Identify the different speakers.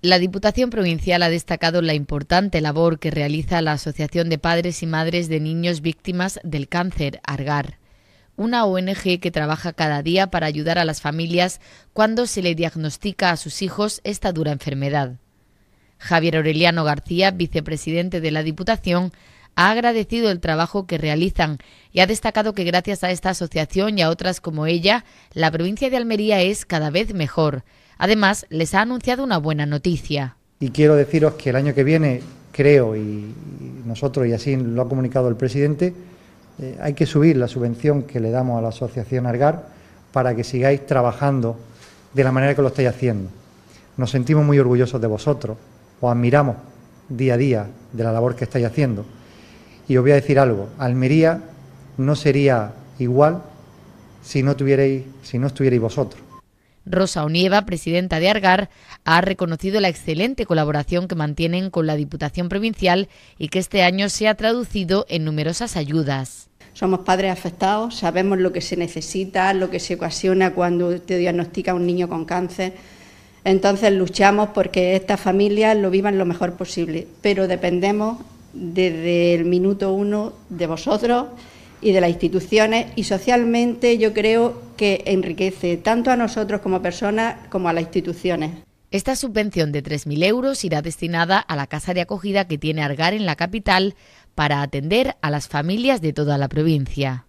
Speaker 1: La Diputación Provincial ha destacado la importante labor que realiza la Asociación de Padres y Madres de Niños Víctimas del Cáncer, ARGAR, una ONG que trabaja cada día para ayudar a las familias cuando se le diagnostica a sus hijos esta dura enfermedad. Javier Aureliano García, vicepresidente de la Diputación, ha agradecido el trabajo que realizan y ha destacado que gracias a esta asociación y a otras como ella, la provincia de Almería es cada vez mejor Además, les ha anunciado una buena noticia.
Speaker 2: Y quiero deciros que el año que viene, creo, y nosotros, y así lo ha comunicado el presidente, eh, hay que subir la subvención que le damos a la Asociación Argar para que sigáis trabajando de la manera que lo estáis haciendo. Nos sentimos muy orgullosos de vosotros, os admiramos día a día de la labor que estáis haciendo. Y os voy a decir algo, Almería no sería igual si no, si no estuvierais vosotros.
Speaker 1: Rosa Onieva, presidenta de Argar, ha reconocido la excelente colaboración que mantienen con la Diputación Provincial y que este año se ha traducido en numerosas ayudas. Somos padres afectados, sabemos lo que se
Speaker 3: necesita, lo que se ocasiona cuando te diagnostica un niño con cáncer. Entonces luchamos porque estas familias lo vivan lo mejor posible, pero dependemos desde el minuto uno de vosotros y de las instituciones y socialmente yo creo que enriquece tanto a nosotros como personas como a las instituciones.
Speaker 1: Esta subvención de 3.000 euros irá destinada a la casa de acogida que tiene Argar en la capital para atender a las familias de toda la provincia.